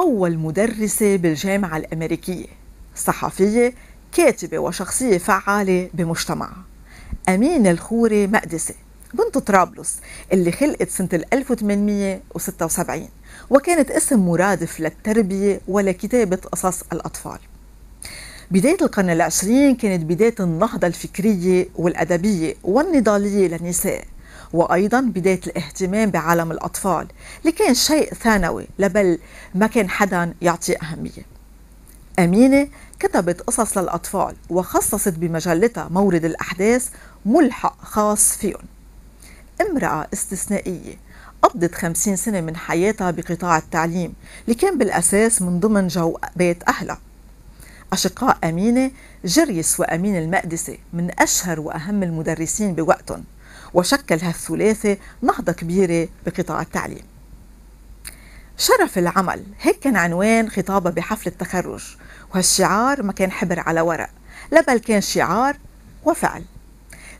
أول مدرسة بالجامعة الأمريكية صحفية كاتبة وشخصية فعالة بمجتمعها أمين الخوري مقدسة بنت طرابلس اللي خلقت سنة 1876 وكانت اسم مرادف للتربية ولكتابة قصص الأطفال بداية القرن العشرين كانت بداية النهضة الفكرية والأدبية والنضالية للنساء وأيضا بداية الاهتمام بعالم الأطفال اللي كان شيء ثانوي لبل ما كان حدا يعطيه أهمية أمينة كتبت قصص للأطفال وخصصت بمجلتها مورد الأحداث ملحق خاص فيهم امرأة استثنائية قضت خمسين سنة من حياتها بقطاع التعليم اللي كان بالأساس من ضمن جو بيت أهلها أشقاء أمينة جريس وأمين المقدسي من أشهر وأهم المدرسين بوقتهم وشكل هالثلاثي نهضة كبيرة بقطاع التعليم شرف العمل هيك كان عنوان خطابة بحفل التخرج وهالشعار ما كان حبر على ورق لا بل كان شعار وفعل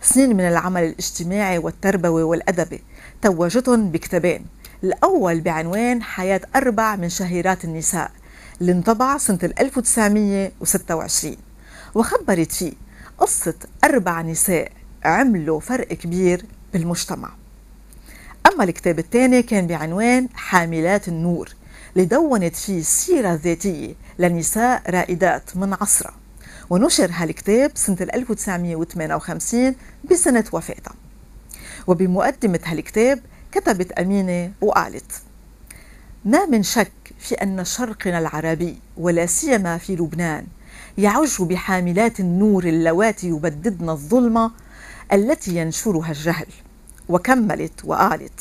سنين من العمل الاجتماعي والتربوي والأدبي توجتهم بكتابين الأول بعنوان حياة أربع من شهيرات النساء اللي انطبع سنة 1926 وخبرت فيه قصة أربع نساء عملوا فرق كبير بالمجتمع أما الكتاب الثاني كان بعنوان حاملات النور اللي دونت فيه السيرة الذاتية لنساء رائدات من عصرة ونشر هالكتاب سنة 1958 بسنة وفاتها وبمقدمة هالكتاب كتبت أمينة وقالت ما من شك في أن شرقنا العربي ولا سيما في لبنان يعج بحاملات النور اللواتي يبددن الظلمة التي ينشرها الجهل وكملت وقالت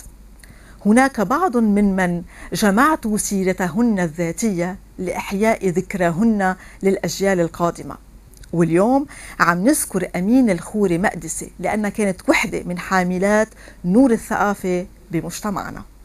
هناك بعض ممن جمعت سيرتهن الذاتيه لاحياء ذكراهن للاجيال القادمه واليوم عم نذكر امين الخوري مقدسة لانها كانت وحده من حاملات نور الثقافه بمجتمعنا